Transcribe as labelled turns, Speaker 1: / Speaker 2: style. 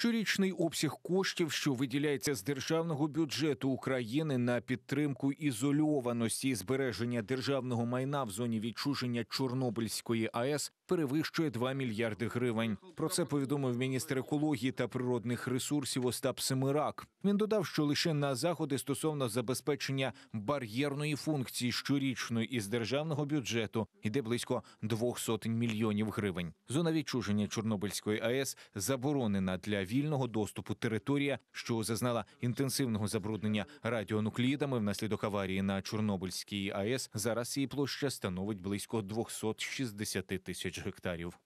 Speaker 1: Щорічний обсяг коштів, що виділяється з державного бюджету України на підтримку ізольованості і збереження державного майна в зоні відчуження Чорнобильської АЕС, перевищує 2 мільярди гривень. Про це повідомив міністр екології та природних ресурсів Остап Семирак. Він додав, що лише на заходи стосовно забезпечення бар'єрної функції щорічної із державного бюджету йде близько 200 мільйонів гривень. Зона відчуження Чорнобильської АЕС заборонена для вільного доступу територія, що зазнала інтенсивного забруднення радіонуклідами внаслідок аварії на Чорнобильській АЕС. Зараз її площа становить близько 260 тисяч гектарів.